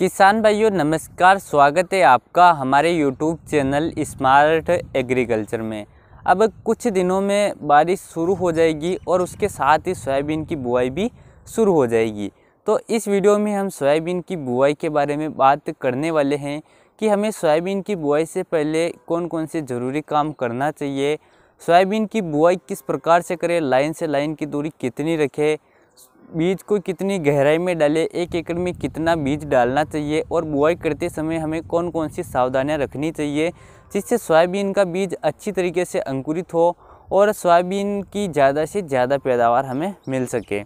किसान भाइयों नमस्कार स्वागत है आपका हमारे यूट्यूब चैनल स्मार्ट एग्रीकल्चर में अब कुछ दिनों में बारिश शुरू हो जाएगी और उसके साथ ही सोयाबीन की बुआई भी शुरू हो जाएगी तो इस वीडियो में हम सोयाबीन की बुआई के बारे में बात करने वाले हैं कि हमें सोयाबीन की बुआई से पहले कौन कौन से ज़रूरी काम करना चाहिए सोयाबीन की बुआई किस प्रकार से करें लाइन से लाइन की दूरी कितनी रखें बीज को कितनी गहराई में डालें एक एकड़ में कितना बीज डालना चाहिए और बुआई करते समय हमें कौन कौन सी सावधानियां रखनी चाहिए जिससे सोयाबीन का बीज अच्छी तरीके से अंकुरित हो और सोयाबीन की ज़्यादा से ज़्यादा पैदावार हमें मिल सके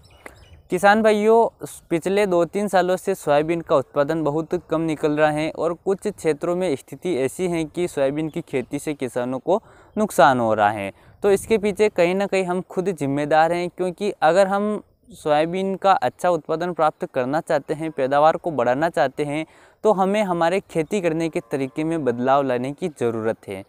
किसान भाइयों पिछले दो तीन सालों से सोयाबीन का उत्पादन बहुत कम निकल रहा है और कुछ क्षेत्रों में स्थिति ऐसी है कि सोयाबीन की खेती से किसानों को नुकसान हो रहा है तो इसके पीछे कहीं ना कहीं हम खुद जिम्मेदार हैं क्योंकि अगर हम सोयाबीन का अच्छा उत्पादन प्राप्त करना चाहते हैं पैदावार को बढ़ाना चाहते हैं तो हमें हमारे खेती करने के तरीके में बदलाव लाने की ज़रूरत है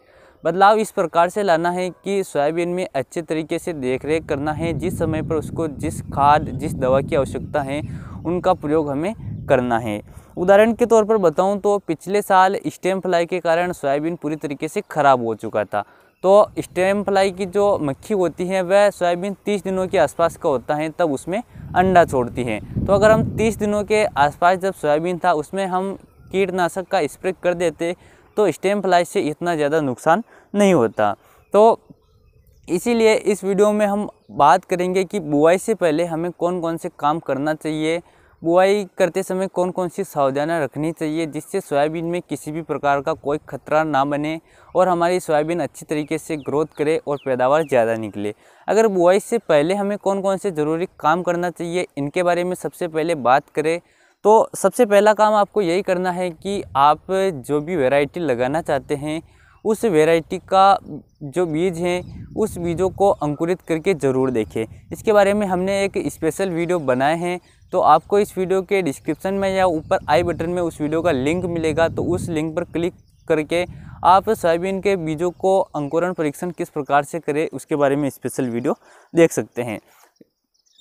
बदलाव इस प्रकार से लाना है कि सोयाबीन में अच्छे तरीके से देख रेख करना है जिस समय पर उसको जिस खाद जिस दवा की आवश्यकता है उनका प्रयोग हमें करना है उदाहरण के तौर पर बताऊं तो पिछले साल स्टेम फ्लाई के कारण सोयाबीन पूरी तरीके से ख़राब हो चुका था तो स्टेम फ्लाई की जो मक्खी होती है वह सोयाबीन 30 दिनों के आसपास का होता है तब उसमें अंडा छोड़ती है तो अगर हम 30 दिनों के आसपास जब सोयाबीन था उसमें हम कीटनाशक का स्प्रे कर देते तो स्टेम फ्लाई से इतना ज़्यादा नुकसान नहीं होता तो इसीलिए इस वीडियो में हम बात करेंगे कि बुआई से पहले हमें कौन कौन से काम करना चाहिए बुआई करते समय कौन कौन सी सावधानियाँ रखनी चाहिए जिससे सोयाबीन में किसी भी प्रकार का कोई खतरा ना बने और हमारी सोयाबीन अच्छी तरीके से ग्रोथ करे और पैदावार ज़्यादा निकले अगर बुआई से पहले हमें कौन कौन से ज़रूरी काम करना चाहिए इनके बारे में सबसे पहले बात करें तो सबसे पहला काम आपको यही करना है कि आप जो भी वेराइटी लगाना चाहते हैं उस वेराइटी का जो बीज है उस बीजों को अंकुरित करके ज़रूर देखें इसके बारे में हमने एक स्पेशल वीडियो बनाए हैं तो आपको इस वीडियो के डिस्क्रिप्शन में या ऊपर आई बटन में उस वीडियो का लिंक मिलेगा तो उस लिंक पर क्लिक करके आप सोयाबीन के बीजों को अंकुरण परीक्षण किस प्रकार से करें उसके बारे में स्पेशल वीडियो देख सकते हैं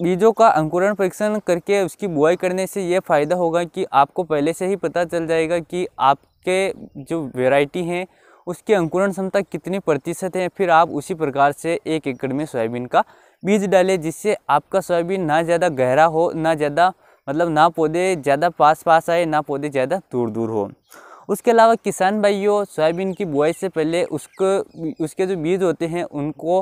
बीजों का अंकुरण परीक्षण करके उसकी बुआई करने से ये फ़ायदा होगा कि आपको पहले से ही पता चल जाएगा कि आपके जो वेराइटी हैं उसकी अंकुरण क्षमता कितनी प्रतिशत है फिर आप उसी प्रकार से एक एकड़ में सोयाबीन का बीज डालें जिससे आपका सोयाबीन ना ज़्यादा गहरा हो ना ज़्यादा मतलब ना पौधे ज़्यादा पास पास आए ना पौधे ज़्यादा दूर दूर हो उसके अलावा किसान भाइयों सोयाबीन की बुआई से पहले उसको उसके जो बीज होते हैं उनको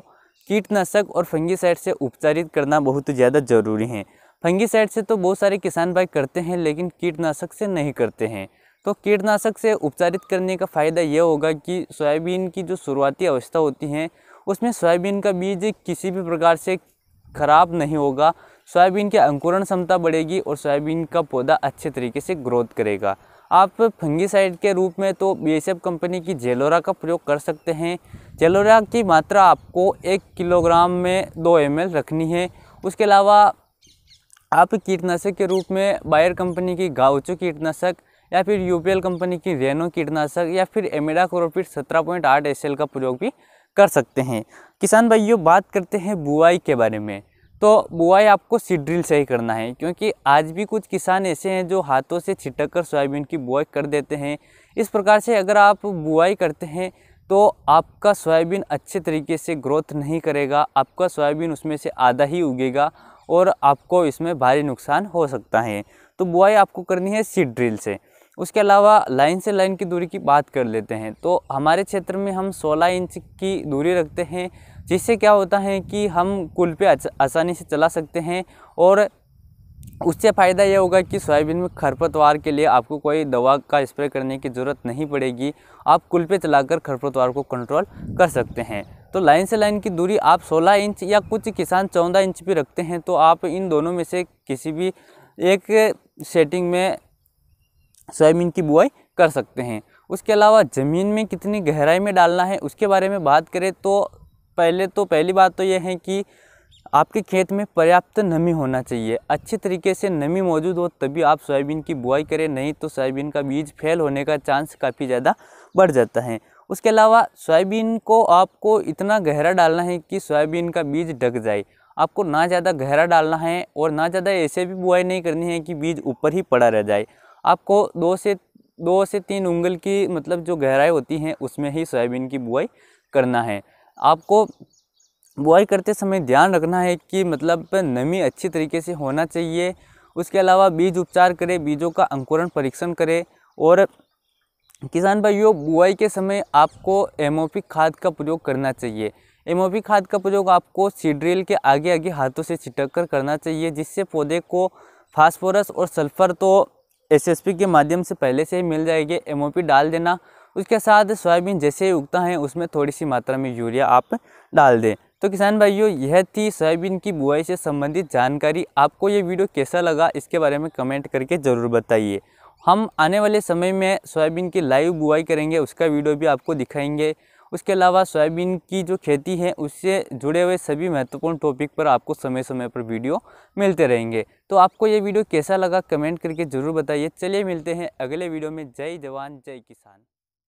कीटनाशक और फंगीसाइड से उपचारित करना बहुत ज़्यादा ज़रूरी है फंगीसाइड से तो बहुत सारे किसान भाई करते हैं लेकिन कीटनाशक से नहीं करते हैं तो कीटनाशक से उपचारित करने का फ़ायदा यह होगा कि सोयाबीन की जो शुरुआती अवस्था होती है उसमें सोयाबीन का बीज किसी भी प्रकार से ख़राब नहीं होगा सोयाबीन की अंकुरण क्षमता बढ़ेगी और सोयाबीन का पौधा अच्छे तरीके से ग्रोथ करेगा आप फंगीसाइड के रूप में तो बी कंपनी की जेलोरा का प्रयोग कर सकते हैं जेलोरा की मात्रा आपको एक किलोग्राम में दो एम रखनी है उसके अलावा आप कीटनाशक के रूप में बायर कंपनी की गाउचो कीटनाशक या फिर यूपीएल कंपनी की रेनो कीटनाशक या फिर एमिडा क्रोपिट सत्रह पॉइंट आठ एस का प्रयोग भी कर सकते हैं किसान भाइयों बात करते हैं बुआई के बारे में तो बुआई आपको सीड ड्रिल से ही करना है क्योंकि आज भी कुछ किसान ऐसे हैं जो हाथों से छिटक कर सोयाबीन की बुआई कर देते हैं इस प्रकार से अगर आप बुआई करते हैं तो आपका सोयाबीन अच्छे तरीके से ग्रोथ नहीं करेगा आपका सोयाबीन उसमें से आधा ही उगेगा और आपको इसमें भारी नुकसान हो सकता है तो बुआई आपको करनी है सीड ड्रिल से उसके अलावा लाइन से लाइन की दूरी की बात कर लेते हैं तो हमारे क्षेत्र में हम 16 इंच की दूरी रखते हैं जिससे क्या होता है कि हम कुल पे आसानी से चला सकते हैं और उससे फ़ायदा यह होगा कि सोयाबीन में खरपतवार के लिए आपको कोई दवा का स्प्रे करने की ज़रूरत नहीं पड़ेगी आप कुल पे चलाकर खरपतवार को कंट्रोल कर सकते हैं तो लाइन से लाइन की दूरी आप 16 इंच या कुछ किसान 14 इंच भी रखते हैं तो आप इन दोनों में से किसी भी एक सेटिंग में सोयाबीन की बुआई कर सकते हैं उसके अलावा ज़मीन में कितनी गहराई में डालना है उसके बारे में बात करें तो पहले तो पहली बात तो यह है कि आपके खेत में पर्याप्त नमी होना चाहिए अच्छे तरीके से नमी मौजूद हो तभी आप सोयाबीन की बुआई करें नहीं तो सोयाबीन का बीज फेल होने का चांस काफ़ी ज़्यादा बढ़ जाता है उसके अलावा सोयाबीन को आपको इतना गहरा डालना है कि सोयाबीन का बीज ढक जाए आपको ना ज़्यादा गहरा डालना है और ना ज़्यादा ऐसे भी बुआई नहीं करनी है कि बीज ऊपर ही पड़ा रह जाए आपको दो से दो से तीन उंगल की मतलब जो गहराई होती है उसमें ही सोयाबीन की बुआई करना है आपको बुआई करते समय ध्यान रखना है कि मतलब नमी अच्छी तरीके से होना चाहिए उसके अलावा बीज उपचार करें बीजों का अंकुरण परीक्षण करें और किसान भाइयों बुआई के समय आपको एम खाद का प्रयोग करना चाहिए एम खाद का प्रयोग आपको सीड्रिल के आगे आगे हाथों से छिटक कर करना चाहिए जिससे पौधे को फास्फोरस और सल्फ़र तो एसएसपी के माध्यम से पहले से ही मिल जाएगी एमओपी डाल देना उसके साथ सोयाबीन जैसे ही उगता है उसमें थोड़ी सी मात्रा में यूरिया आप डाल दें तो किसान भाइयों यह थी सोयाबीन की बुआई से संबंधित जानकारी आपको ये वीडियो कैसा लगा इसके बारे में कमेंट करके ज़रूर बताइए हम आने वाले समय में सोयाबीन की लाइव बुआई करेंगे उसका वीडियो भी आपको दिखाएंगे उसके अलावा सोयाबीन की जो खेती है उससे जुड़े हुए सभी महत्वपूर्ण टॉपिक पर आपको समय समय पर वीडियो मिलते रहेंगे तो आपको ये वीडियो कैसा लगा कमेंट करके ज़रूर बताइए चलिए मिलते हैं अगले वीडियो में जय जवान जय किसान